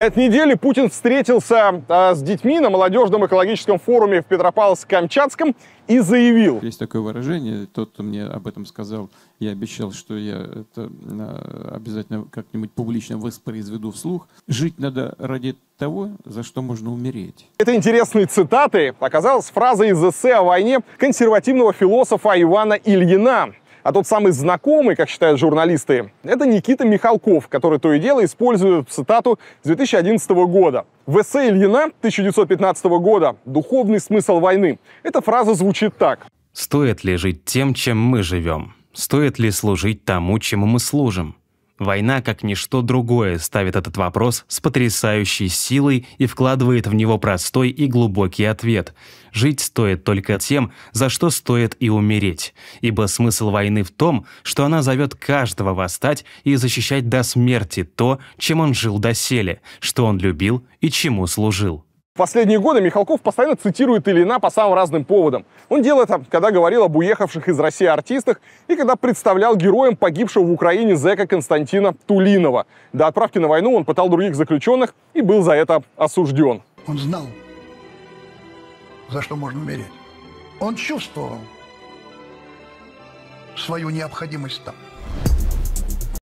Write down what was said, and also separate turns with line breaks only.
этой
неделе Путин встретился а, с детьми на молодежном экологическом форуме в Петропавловске-Камчатском и заявил.
Есть такое выражение, тот, кто мне об этом сказал, я обещал, что я это а, обязательно как-нибудь публично воспроизведу вслух. Жить надо ради того, за что можно умереть.
Это интересные цитаты оказалась фраза из эссе о войне консервативного философа Ивана Ильина. А тот самый знакомый, как считают журналисты, это Никита Михалков, который то и дело использует цитату с 2011 года. В эссе Ильина 1915 года «Духовный смысл войны» эта фраза звучит так.
«Стоит ли жить тем, чем мы живем? Стоит ли служить тому, чему мы служим? Война, как ничто другое, ставит этот вопрос с потрясающей силой и вкладывает в него простой и глубокий ответ. Жить стоит только тем, за что стоит и умереть. Ибо смысл войны в том, что она зовет каждого восстать и защищать до смерти то, чем он жил доселе, что он любил и чему служил.
В последние годы Михалков постоянно цитирует Ильина по самым разным поводам. Он делал это, когда говорил об уехавших из России артистах и когда представлял героем погибшего в Украине зэка Константина Тулинова. До отправки на войну он пытал других заключенных и был за это осужден. Он знал, за что можно умереть. Он чувствовал свою необходимость там.